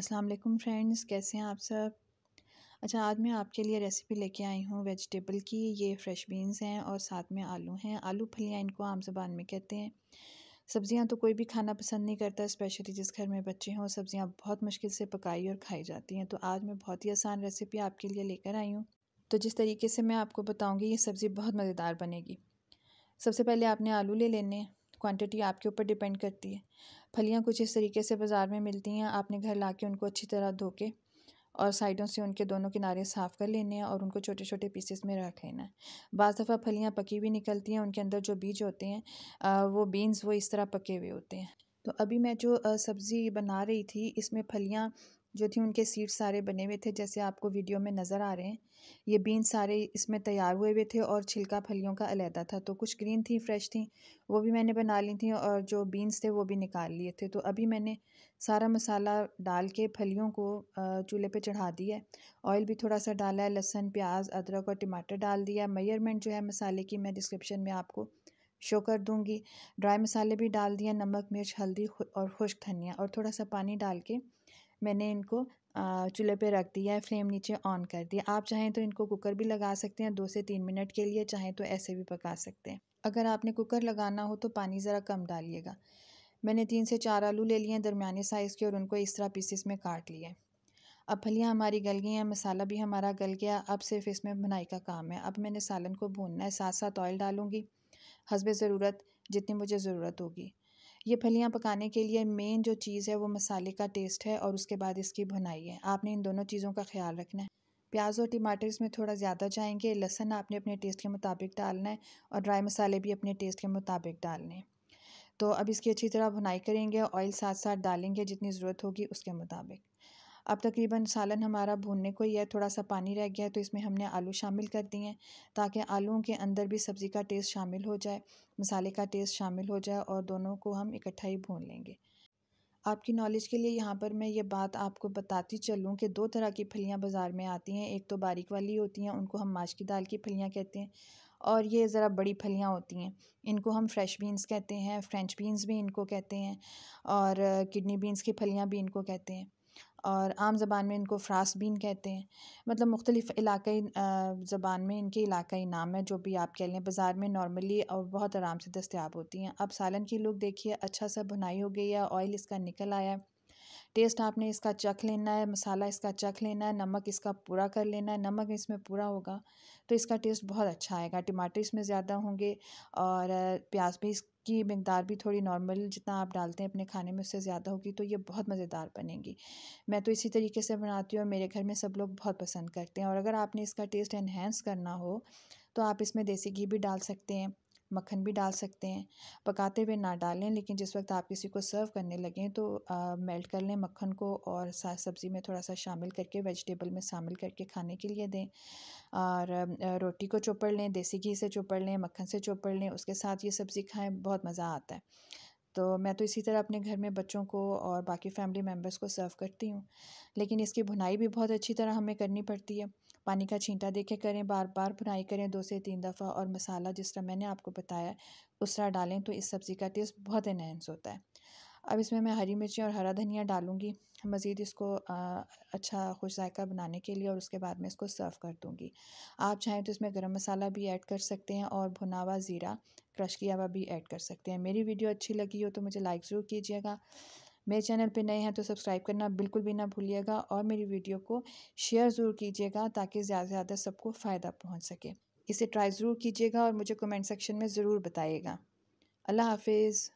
अस्सलाम वालेकुम फ्रेंड्स कैसे हैं आप सब अच्छा आज मैं आपके लिए रेसिपी लेके आई हूँ वेजिटेबल की ये फ्रेश बीन्स हैं और साथ में आलू हैं आलू फलियाँ इनको आम जबान में कहते हैं सब्ज़ियाँ तो कोई भी खाना पसंद नहीं करता स्पेशली जिस घर में बच्चे हों सब्ज़ियाँ बहुत मुश्किल से पकाई और खाई जाती हैं तो आज मैं बहुत ही आसान रेसिपी आपके लिए लेकर आई हूँ तो जिस तरीके से मैं आपको बताऊँगी ये सब्ज़ी बहुत मज़ेदार बनेगी सबसे पहले आपने आलू ले लेने क्वांटिटी आपके ऊपर डिपेंड करती है फलियाँ कुछ इस तरीके से बाज़ार में मिलती हैं आपने घर ला के उनको अच्छी तरह धो के और साइडों से उनके दोनों किनारे साफ़ कर लेने हैं और उनको छोटे छोटे पीसेस में रख लेना है बज़ दफ़ा फलियाँ पकी हुई निकलती हैं उनके अंदर जो बीज होते हैं वो बीन्स वो इस तरह पके हुए होते हैं तो अभी मैं जो सब्ज़ी बना रही थी इसमें फलियाँ जो थी उनके सीड्स सारे बने हुए थे जैसे आपको वीडियो में नज़र आ रहे हैं ये बीन्स सारे इसमें तैयार हुए हुए थे और छिलका फलियों का अलहदा था तो कुछ ग्रीन थी फ्रेश थी वो भी मैंने बना ली थी और जो बीन्स थे वो भी निकाल लिए थे तो अभी मैंने सारा मसाला डाल के फलियों को चूल्हे पे चढ़ा दिया है ऑयल भी थोड़ा सा डाला है लहसुन प्याज अदरक और टमाटर डाल दिया मेयरमेंट जो है मसाले की मैं डिस्क्रिप्शन में आपको शो कर दूँगी ड्राई मसाले भी डाल दिए नमक मिर्च हल्दी और खुश्क धनिया और थोड़ा सा पानी डाल के मैंने इनको चूल्हे पे रख दिया है फ्लेम नीचे ऑन कर दिया आप चाहें तो इनको कुकर भी लगा सकते हैं दो से तीन मिनट के लिए चाहें तो ऐसे भी पका सकते हैं अगर आपने कुकर लगाना हो तो पानी ज़रा कम डालिएगा मैंने तीन से चार आलू ले लिए हैं दरमिया साइज़ के और उनको इस तरह पीसेस में काट लिए अब फलियाँ हमारी गल गई हैं मसाला भी हमारा गल गया अब सिर्फ इसमें बनाई का काम है अब मैंने सालन को भूनना है साथ साथ ऑयल डालूँगी हसब ज़रूरत जितनी मुझे ज़रूरत होगी ये फलियाँ पकाने के लिए मेन जो चीज़ है वो मसाले का टेस्ट है और उसके बाद इसकी भुनाई है आपने इन दोनों चीज़ों का ख्याल रखना है प्याज और टमाटर इसमें थोड़ा ज़्यादा जाएंगे लहसन आपने अपने टेस्ट के मुताबिक डालना है और ड्राई मसाले भी अपने टेस्ट के मुताबिक डालने हैं तो अब इसकी अच्छी तरह भुनाई करेंगे ऑयल साथ साथ डालेंगे जितनी ज़रूरत होगी उसके मुताबिक अब तकरीबन सालन हमारा भूनने को ही है थोड़ा सा पानी रह गया है तो इसमें हमने आलू शामिल कर दिए हैं ताकि आलूओं के अंदर भी सब्ज़ी का टेस्ट शामिल हो जाए मसाले का टेस्ट शामिल हो जाए और दोनों को हम इकट्ठा ही भून लेंगे आपकी नॉलेज के लिए यहाँ पर मैं ये बात आपको बताती चलूँ कि दो तरह की फलियाँ बाज़ार में आती हैं एक तो बारीक वाली होती हैं उनको हम माच की दाल की फलियाँ कहते हैं और ये ज़रा बड़ी फलियाँ होती हैं इनको हम फ्रेश बीन्स कहते हैं फ्रेंच बीन्स भी इनको कहते हैं और किडनी बीन्स की फलियाँ भी इनको कहते हैं और आम ज़बान में इनको फ़्रास बीन कहते हैं मतलब मुख्तलिफ़ इलाकई ज़बान में इनके इलाक़ाई नाम है जो भी आप कह लें बाज़ार में नॉर्मली और बहुत आराम से दस्तियाब होती हैं अब सालन की लुक देखिए अच्छा सा भुनाई हो गई है ऑयल इसका निकल आया है टेस्ट आपने इसका चख लेना है मसाला इसका चख लेना है नमक इसका पूरा कर लेना है नमक इसमें पूरा होगा तो इसका टेस्ट बहुत अच्छा आएगा टमाटर इसमें ज़्यादा होंगे और प्याज भी इसकी मकदार भी थोड़ी नॉर्मल जितना आप डालते हैं अपने खाने में उससे ज़्यादा होगी तो ये बहुत मज़ेदार बनेगी मैं तो इसी तरीके से बनाती हूँ और मेरे घर में सब लोग बहुत पसंद करते हैं और अगर आपने इसका टेस्ट इन्हेंस करना हो तो आप इसमें देसी घी भी डाल सकते हैं मक्खन भी डाल सकते हैं पकाते हुए ना डालें लेकिन जिस वक्त आप किसी को सर्व करने लगें तो मेल्ट कर लें मक्खन को और सब्ज़ी में थोड़ा सा शामिल करके वेजिटेबल में शामिल करके खाने के लिए दें और रोटी को चोपड़ लें देसी घी से चोपड़ लें मक्खन से चोपड़ लें उसके साथ ये सब्ज़ी खाएँ बहुत मज़ा आता है तो मैं तो इसी तरह अपने घर में बच्चों को और बाकी फैमिली मेम्बर्स को सर्व करती हूँ लेकिन इसकी भुनाई भी बहुत अच्छी तरह हमें करनी पड़ती है पानी का छींटा देखे करें बार बार भुनाई करें दो से तीन दफ़ा और मसाला जिस तरह मैंने आपको बताया उस तरह डालें तो इस सब्ज़ी का टेस्ट बहुत इनहेंस होता है अब इसमें मैं हरी मिर्ची और हरा धनिया डालूँगी मज़ीद इसको अच्छा खुश जायका बनाने के लिए और उसके बाद में इसको सर्व कर दूँगी आप चाहें तो इसमें गरम मसाला भी ऐड कर सकते हैं और भुनावा ज़ीरा क्रश किया हुआ भी ऐड कर सकते हैं मेरी वीडियो अच्छी लगी हो तो मुझे लाइक ज़रूर कीजिएगा मेरे चैनल पे नए हैं तो सब्सक्राइब करना बिल्कुल भी ना भूलिएगा और मेरी वीडियो को शेयर ज़रूर कीजिएगा ताकि ज़्यादा से ज़्यादा सबको फ़ायदा पहुँच सके इसे ट्राई ज़रूर कीजिएगा और मुझे कमेंट सेक्शन में ज़रूर बताइएगा अल्लाह हाफिज़